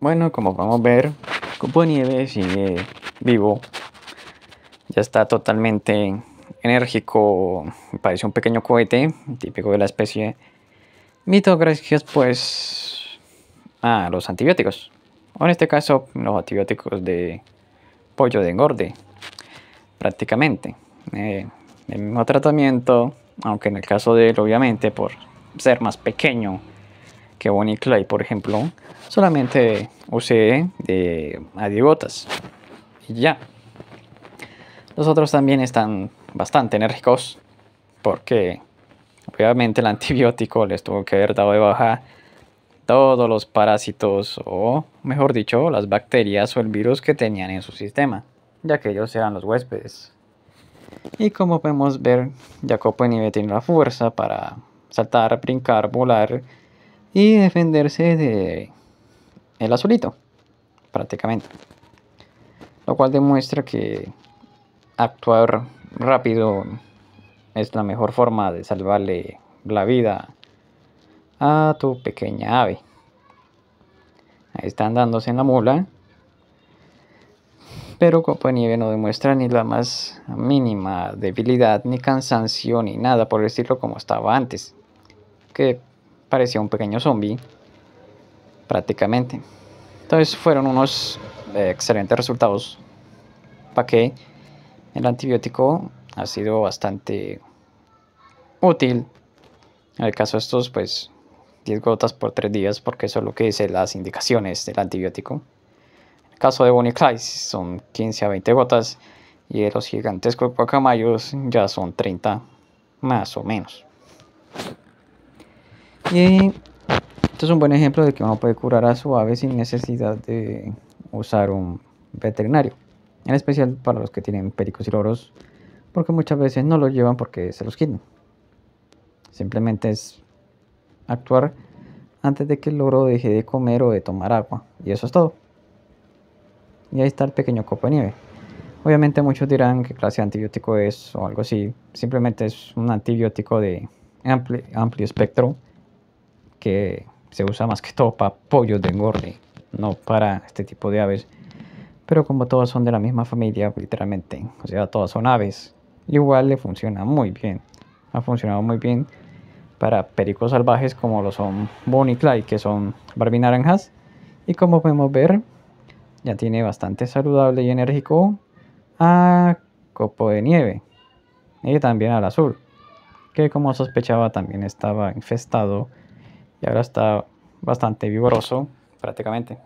Bueno, como podemos ver, Cupo Nieves Nieve sigue vivo. Ya está totalmente enérgico. Parece un pequeño cohete, típico de la especie. Mito gracias pues a los antibióticos. O en este caso, los antibióticos de pollo de engorde. Prácticamente. Eh, el mismo tratamiento, aunque en el caso de él, obviamente, por ser más pequeño, que Bonnie Clyde, por ejemplo, solamente use de Y ya. Los otros también están bastante enérgicos porque obviamente el antibiótico les tuvo que haber dado de baja todos los parásitos o, mejor dicho, las bacterias o el virus que tenían en su sistema, ya que ellos eran los huéspedes. Y como podemos ver, Jacopo y tiene la fuerza para saltar, brincar, volar y defenderse de el azulito, prácticamente. Lo cual demuestra que actuar rápido es la mejor forma de salvarle la vida a tu pequeña ave. Ahí están dándose en la mula. Pero Copa Nieve no demuestra ni la más mínima debilidad, ni cansancio, ni nada por decirlo como estaba antes. Que parecía un pequeño zombie, prácticamente. Entonces fueron unos eh, excelentes resultados, para que el antibiótico ha sido bastante útil. En el caso de estos, pues 10 gotas por 3 días, porque eso es lo que dice las indicaciones del antibiótico. En el caso de Bonnie Clyde son 15 a 20 gotas y de los gigantescos guacamayos ya son 30 más o menos. Y esto es un buen ejemplo de que uno puede curar a su ave sin necesidad de usar un veterinario. En especial para los que tienen pericos y loros, porque muchas veces no los llevan porque se los quitan. Simplemente es actuar antes de que el loro deje de comer o de tomar agua. Y eso es todo. Y ahí está el pequeño copo de nieve. Obviamente muchos dirán qué clase de antibiótico es o algo así. Simplemente es un antibiótico de amplio espectro que se usa más que todo para pollos de engorde, no para este tipo de aves. Pero como todas son de la misma familia, literalmente, o sea, todas son aves, igual le funciona muy bien. Ha funcionado muy bien para pericos salvajes como lo son Bonnie Clyde, que son Barbie Naranjas. Y como podemos ver, ya tiene bastante saludable y enérgico a Copo de Nieve. Y también al azul, que como sospechaba también estaba infestado y ahora está bastante vigoroso prácticamente.